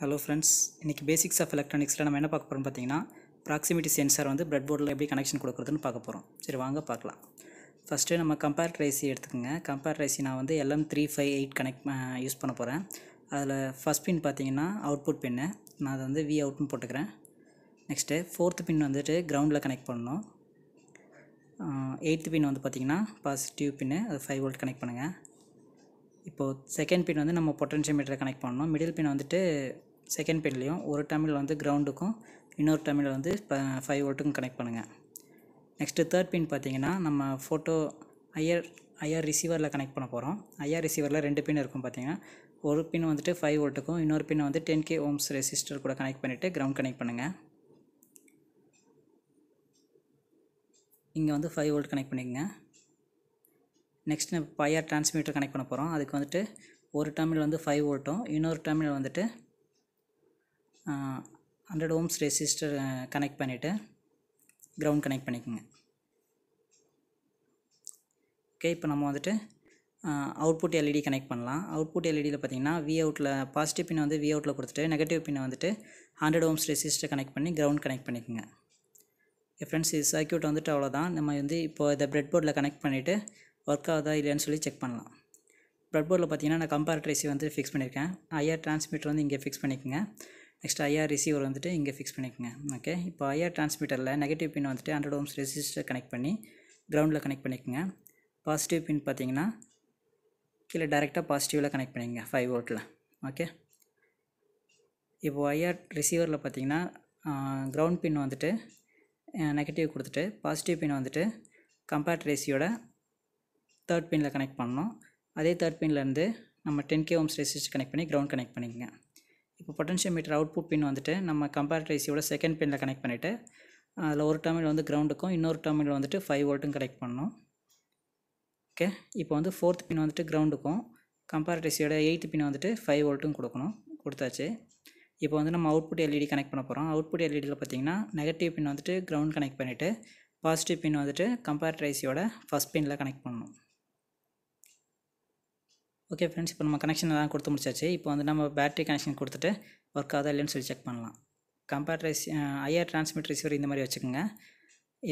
hello friends இன்னைக்கு basics of எலக்ட்ரானிக்ஸில் நம்ம என்ன பார்க்க போகிறோம் பார்த்தீங்கன்னா ப்ராக்சிமிட்டி சென்சார் வந்து பிரெட் போர்டில் எப்படி கனெக்ஷன் கொடுக்குறதுன்னு பார்க்க போகிறோம் சரி வாங்க பார்க்கலாம் ஃபஸ்ட்டு நம்ம கம்பேர் ரைசி எடுத்துக்கோங்க கம்பேர் ரைசி நான் வந்து LM three five eight connect use பண்ண போகிறேன் அதில் ஃபஸ்ட் பின் பார்த்தீங்கன்னா அவுட்புட் பின்னு நான் அதை வந்து வி அவுட்னு போட்டுக்கிறேன் நெக்ஸ்ட்டு ஃபோர்த்து பின் வந்துட்டு கிரவுண்டில் கனெக்ட் பண்ணணும் எயித்து பின் வந்து பார்த்திங்கன்னா பாசிட்டிவ் பின்னு அது ஃபைவ் வோல்ட் கனெக்ட் பண்ணுங்கள் இப்போது செகண்ட் பின் வந்து நம்ம பொட்டன்ஷியோமீட்டரை கனெக்ட் பண்ணணும் மிடில் பின் வந்துட்டு செகண்ட் பின்லேயும் ஒரு டெர்மினல் வந்து கிரவுண்டுக்கும் இன்னொரு டெர்மினல் வந்து ஃபைவ் வோல்ட்டுக்கும் கனெக்ட் பண்ணுங்கள் நெக்ஸ்ட்டு தேர்ட் பின் பார்த்தீங்கன்னா நம்ம ஃபோட்டோ ஐஆர் ஐஆர் ரிசீவரில் கனெக்ட் பண்ண போகிறோம் ஐஆர் ரிசீவரில் ரெண்டு பின் இருக்கும் பார்த்தீங்கன்னா ஒரு பின் வந்துட்டு ஃபைவ் ஓல்ட்டுக்கும் இன்னொரு பின் வந்து டென் கே ஓம்ஸ் ரெசிஸ்டர் கூட கனெக்ட் பண்ணிவிட்டு கிரவுண்ட் கனெக்ட் பண்ணுங்கள் இங்கே வந்து ஃபைவ் வோல்ட் கனெக்ட் பண்ணிக்கோங்க நெக்ஸ்ட் நம்ம ஐஆர் டிரான்ஸ்மீட்டர் கனெக்ட் பண்ண போகிறோம் அதுக்கு வந்துட்டு ஒரு டெர்மினல் வந்து ஃபைவ் வோல்ட்டும் இன்னொரு டெர்மினல் வந்துட்டு ஹண்ட்ரட் ஓம்ஸ் ரெசிஸ்டர் கனெக்ட் பண்ணிவிட்டு கிரவுண்ட் கனெக்ட் பண்ணிக்கோங்க ஓகே இப்போ நம்ம வந்துட்டு அவுட்புட் எல்இடி கனெக்ட் பண்ணலாம் அவுட்புட் எல்இடியில் பார்த்தீங்கன்னா வி அவுட்டில் பாசிட்டிவ் பின் வந்து வி அவுட்டில் கொடுத்துட்டு நெகட்டிவ் பின்னை வந்துட்டு ஹண்ட்ரட் ஓம்ஸ் ரெசிஸ்டர் கனெக்ட் பண்ணி கிரவுண்ட் கனெக்ட் பண்ணிக்கோங்க என் ஃப்ரெண்ட்ஸ் இது சர்க்கியூட் வந்துட்டு அவ்வளோதான் நம்ம வந்து இப்போ இதை ப்ரெட் போர்டில் கனெக்ட் பண்ணிவிட்டு ஒர்க் ஆகுதா இல்லைன்னு சொல்லி செக் பண்ணலாம் ப்ரெட் போர்டில் பார்த்தீங்கன்னா நான் கம்பேரட்ரைசி வந்து ஃபிக்ஸ் பண்ணியிருக்கேன் ஐஆர் டிரான்ஸ்மிட்டர் வந்து இங்கே ஃபிக்ஸ் பண்ணிக்கோங்க நெக்ஸ்ட் ஐஆர் ரிசீவர் வந்துட்டு இங்கே ஃபிக்ஸ் பண்ணிக்கோங்க ஓகே இப்போ ஐஆர் டிரான்ஸ்மிட்டரில் நெகட்டிவ் பின் வந்துட்டு ஹண்ட்ரட் ஓம்ஸ் ரெசிஸ்டர் கனெக்ட் பண்ணி கிரவுண்டில் கனெக்ட் பண்ணிக்கோங்க பாசிட்டிவ் பின் பார்த்தீங்கன்னா கீழே டேரெக்டாக பாசிட்டிவில் கனெக்ட் பண்ணிக்கங்க ஃபைவ் ஓட்டில் ஓகே இப்போது ஐஆர் ரிசீவரில் பார்த்தீங்கன்னா கிரவுண்ட் பின் வந்துட்டு நெகட்டிவ் கொடுத்துட்டு பாசிட்டிவ் பின் வந்துட்டு கம்பேர்ட் ரேசியோட தேர்ட் பின்னில் கனெக்ட் பண்ணணும் அதே தேர்ட் பின்லேருந்து நம்ம ten K ohms resistor connect பண்ணி கிரவுண்ட் கனெக்ட் பண்ணிக்கோங்க இப்போ பொட்டன்ஷியல் மீட்டர் அவுட்புட் பின் வந்துட்டு நம்ம கம்பேரட்டர் செகண்ட் பின்னில் கனெக்ட் பண்ணிவிட்டு அதில் ஒரு டர்மினல் வந்து கிரவுண்டுக்கும் இன்னொரு டர்மினல் வந்துட்டு ஃபைவ் வோல்ட்டும் கனெக்ட் பண்ணணும் ஓகே இப்போ வந்து ஃபோர்த் பின் வந்துட்டு கிரவுண்டுக்கும் கம்பேரட்டிவ்ஸோட எயித்து பின் வந்துட்டு ஃபைவ் வோல்ட்டும் கொடுக்கணும் கொடுத்தாச்சு இப்போ வந்து நம்ம அவுட்புட் எல்இடி கனெக்ட் பண்ண போகிறோம் அவுட்புட் எல்இடியில் பார்த்திங்கன்னா நெகட்டிவ் பின் வந்துட்டு கிரவுண்ட் கனெக்ட் பண்ணிவிட்டு பாசிட்டிவ் பின் வந்துட்டு கம்பேரட்ரைஸியோட ஃபஸ்ட் பின்னில் கனெக்ட் பண்ணணும் ஓகே ஃப்ரெண்ட்ஸ் இப்போ நம்ம கனெக்ஷன் எல்லாம் கொடுத்து முடிச்சாச்சு இப்போ வந்து நம்ம பேட்டரி கனெக்ஷன் கொடுத்துட்டு ஒர்க் ஆகுதா இல்லைன்னு சொல்லி செக் பண்ணலாம் comparator IR transmit receiver இந்த மாதிரி வச்சுக்கோங்க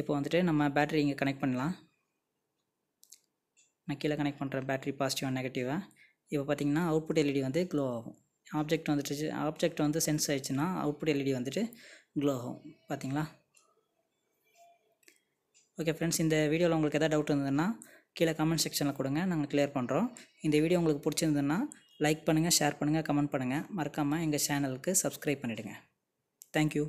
இப்போ வந்துட்டு நம்ம பேட்டரி இங்கே கனெக்ட் பண்ணலாம் நான் கீழே கனெக்ட் பண்ணுறேன் பேட்டரி பாசிட்டிவாக நெகட்டிவாக இப்போ பார்த்தீங்கன்னா அவுட்புட் எல்இடி e வந்து க்ளோ ஆகும் ஆப்ஜெக்ட் வந்துட்டு ஆப்ஜெக்ட் வந்து சென்ஸ் ஆயிடுச்சுன்னா அவுட்புட் எல்இடி e வந்துட்டு க்ளோ ஆகும் பார்த்தீங்களா ஓகே ஃப்ரெண்ட்ஸ் இந்த வீடியோவில் உங்களுக்கு எதாவது டவுட் இருந்ததுன்னா கீழே கமெண்ட் செக்ஷனில் கொடுங்க நாங்கள் கிளியர் பண்ணுறோம் இந்த வீடியோ உங்களுக்கு பிடிச்சிருந்ததுன்னா லைக் பண்ணுங்கள் ஷேர் பண்ணுங்கள் கமெண்ட் பண்ணுங்கள் மறக்காமல் எங்கள் சேனலுக்கு சப்ஸ்கிரைப் பண்ணிவிடுங்க தேங்க்யூ